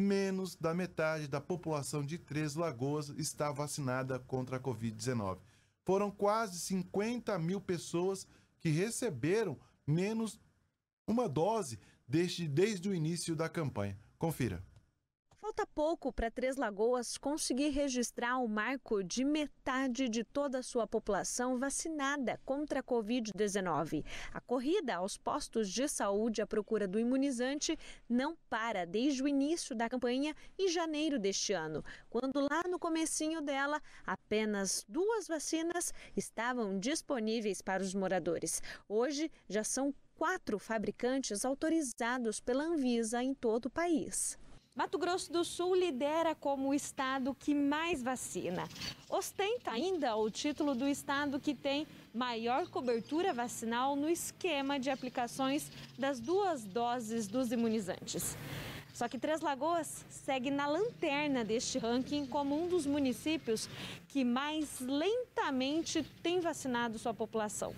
menos da metade da população de Três Lagoas está vacinada contra a Covid-19. Foram quase 50 mil pessoas que receberam menos uma dose desde, desde o início da campanha. Confira. Falta pouco para Três Lagoas conseguir registrar o marco de metade de toda a sua população vacinada contra a Covid-19. A corrida aos postos de saúde à procura do imunizante não para desde o início da campanha em janeiro deste ano, quando lá no comecinho dela apenas duas vacinas estavam disponíveis para os moradores. Hoje já são quatro fabricantes autorizados pela Anvisa em todo o país. Mato Grosso do Sul lidera como o estado que mais vacina. Ostenta ainda o título do estado que tem maior cobertura vacinal no esquema de aplicações das duas doses dos imunizantes. Só que Três Lagoas segue na lanterna deste ranking como um dos municípios que mais lentamente tem vacinado sua população.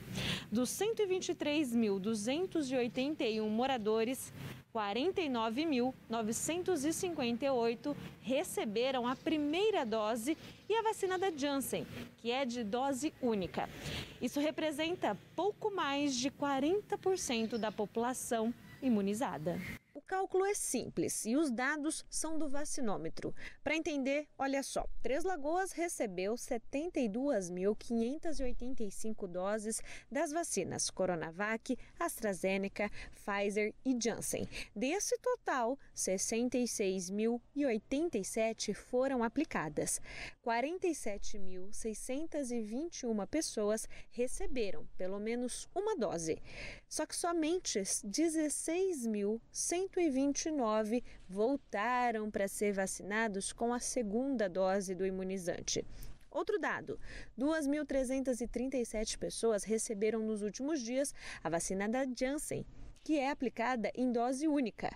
Dos 123.281 moradores, 49.958 receberam a primeira dose e a vacina da Janssen, que é de dose única. Isso representa pouco mais de 40% da população imunizada cálculo é simples e os dados são do vacinômetro. Para entender, olha só: Três Lagoas recebeu 72.585 doses das vacinas Coronavac, AstraZeneca, Pfizer e Janssen. Desse total, 66.087 foram aplicadas. 47.621 pessoas receberam pelo menos uma dose. Só que somente 16.180 129 voltaram para ser vacinados com a segunda dose do imunizante. Outro dado: 2.337 pessoas receberam nos últimos dias a vacina da Janssen, que é aplicada em dose única.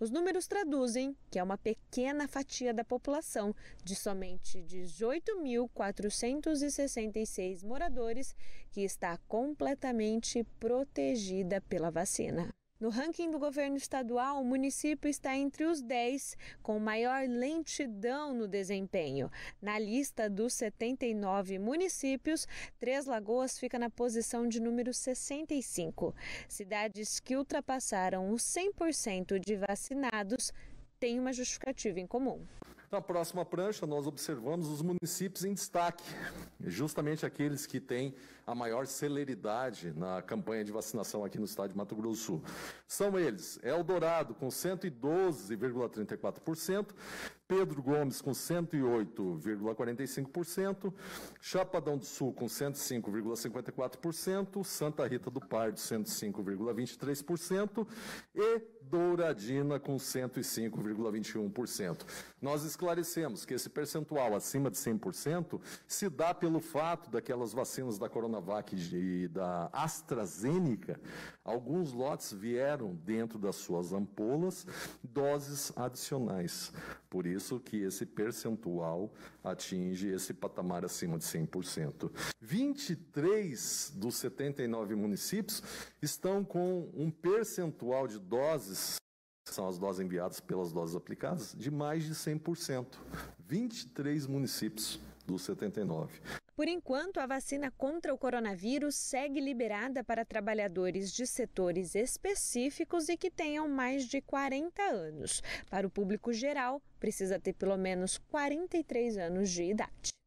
Os números traduzem que é uma pequena fatia da população, de somente 18.466 moradores, que está completamente protegida pela vacina. No ranking do governo estadual, o município está entre os 10 com maior lentidão no desempenho. Na lista dos 79 municípios, Três Lagoas fica na posição de número 65. Cidades que ultrapassaram os 100% de vacinados têm uma justificativa em comum. Na então, próxima prancha, nós observamos os municípios em destaque, justamente aqueles que têm a maior celeridade na campanha de vacinação aqui no estado de Mato Grosso do Sul. São eles: Eldorado, com 112,34%, Pedro Gomes com 108,45%, Chapadão do Sul com 105,54%, Santa Rita do Pardo 105,23% e Douradina com 105,21%. Nós esclarecemos que esse percentual acima de 100% se dá pelo fato daquelas vacinas da Coronavac e da AstraZeneca, alguns lotes vieram dentro das suas ampolas doses adicionais. Por isso isso que esse percentual atinge esse patamar acima de 100%. 23 dos 79 municípios estão com um percentual de doses são as doses enviadas pelas doses aplicadas, de mais de 100%. 23 municípios. 79. Por enquanto, a vacina contra o coronavírus segue liberada para trabalhadores de setores específicos e que tenham mais de 40 anos. Para o público geral, precisa ter pelo menos 43 anos de idade.